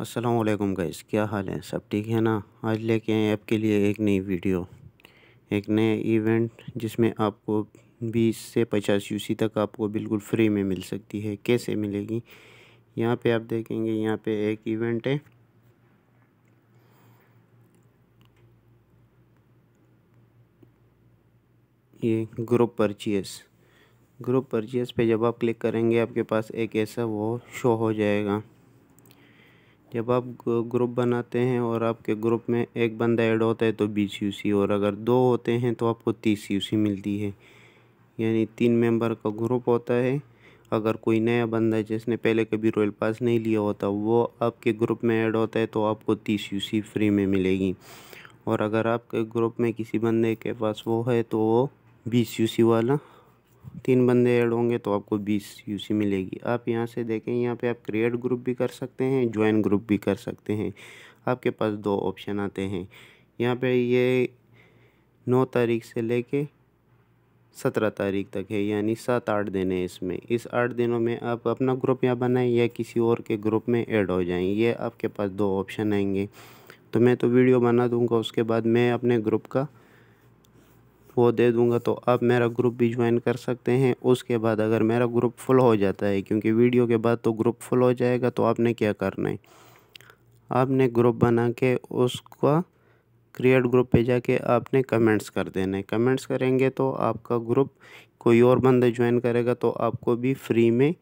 अस्सलाम वालेकुम गाइस क्या हाल है सब ठीक है ना आज लेके आए आपके लिए एक नई वीडियो एक नए इवेंट जिसमें आपको 20 से 50 यूसी तक आपको बिल्कुल फ्री में मिल सकती है कैसे मिलेगी यहाँ पे आप देखेंगे यहाँ पे एक इवेंट है ये ग्रुप परचेस ग्रुप परचेस पे जब आप क्लिक करेंगे आपके पास एक ऐसा वो शो हो जाएगा जब आप ग्रुप बनाते हैं और आपके ग्रुप में एक बंदा ऐड होता है तो बीस यू सी और अगर दो होते हैं तो आपको तीस यू सी मिलती है यानी तीन मेंबर का ग्रुप होता है अगर कोई नया बंदा है जिसने पहले कभी रॉयल पास नहीं लिया होता वो आपके ग्रुप में ऐड होता है तो आपको तीस यू सी फ्री में मिलेगी और अगर आपके ग्रुप में किसी बंदे के पास वो है तो वो बीस यू सी वाला तीन बंदे ऐड होंगे तो आपको बीस यूसी मिलेगी आप यहाँ से देखें यहाँ पे आप क्रिएट ग्रुप भी कर सकते हैं ज्वाइन ग्रुप भी कर सकते हैं आपके पास दो ऑप्शन आते हैं यहाँ पे ये नौ तारीख से लेके सत्रह तारीख तक है यानी सात आठ दिन है इसमें इस आठ दिनों में आप अपना ग्रुप यहाँ बनाएं या किसी और के ग्रुप में ऐड हो जाएं ये आपके पास दो ऑप्शन आएंगे तो मैं तो वीडियो बना दूंगा उसके बाद मैं अपने ग्रुप का वो दे दूँगा तो आप मेरा ग्रुप भी ज्वाइन कर सकते हैं उसके बाद अगर मेरा ग्रुप फुल हो जाता है क्योंकि वीडियो के बाद तो ग्रुप फुल हो जाएगा तो आपने क्या करना है आपने ग्रुप बना के उसका क्रिएट ग्रुप पे जाके आपने कमेंट्स कर देने कमेंट्स करेंगे तो आपका ग्रुप कोई और बंदा ज्वाइन करेगा तो आपको भी फ्री में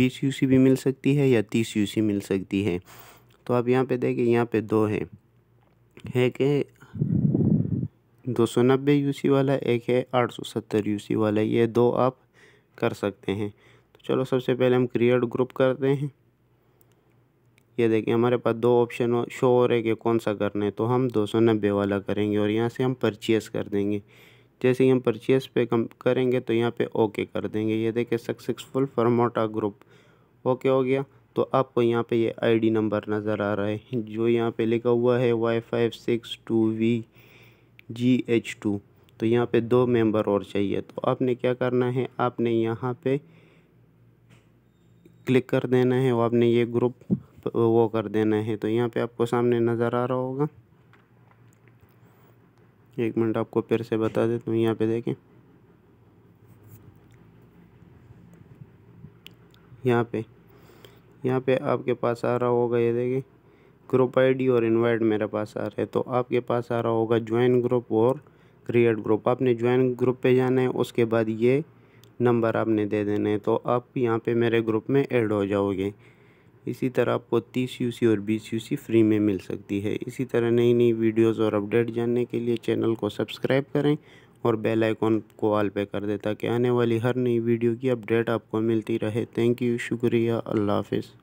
बीस यू भी मिल सकती है या तीस यू मिल सकती है तो आप यहाँ पे देखें यहाँ पे दो हैं है कि दो सौ नब्बे यू सी वाला एक है आठ सौ सत्तर यू सी वाला ये दो आप कर सकते हैं तो चलो सबसे पहले हम क्रिएट ग्रुप करते हैं ये देखिए हमारे पास दो ऑप्शन शो हो रहे कि कौन सा करना है तो हम दो सौ नब्बे वाला करेंगे और यहाँ से हम परचेस कर देंगे जैसे ही हम परचेस पे कम करेंगे तो यहाँ पे ओके कर देंगे ये देखिए सक्सेसफुल फरमोटा ग्रुप ओके हो गया तो आपको यहाँ पे ये आईडी नंबर नज़र आ रहा है जो यहाँ पे लिखा हुआ है Y five six two V G H two तो यहाँ पे दो मेंबर और चाहिए तो आपने क्या करना है आपने यहाँ पे क्लिक कर देना है और आपने ये ग्रुप वो कर देना है तो यहाँ पे आपको सामने नज़र आ रहा होगा एक मिनट आपको फिर से बता देता हूँ यहाँ पे देखें यहाँ पे यहाँ पे आपके पास आ रहा होगा ये देखें ग्रुप आईडी और इनवाइट मेरे पास आ रहा है तो आपके पास आ रहा होगा ज्वाइन ग्रुप और क्रिएट ग्रुप आपने ज्वाइन ग्रुप पे जाना है उसके बाद ये नंबर आपने दे देना है तो आप यहाँ पे मेरे ग्रुप में ऐड हो जाओगे इसी तरह आपको तीस सी और बीस सी फ्री में मिल सकती है इसी तरह नई नई वीडियोस और अपडेट जानने के लिए चैनल को सब्सक्राइब करें और बेल आइकॉन को ऑल पे कर दें ताकि आने वाली हर नई वीडियो की अपडेट आपको मिलती रहे थैंक यू शुक्रिया अल्लाह हाफिज़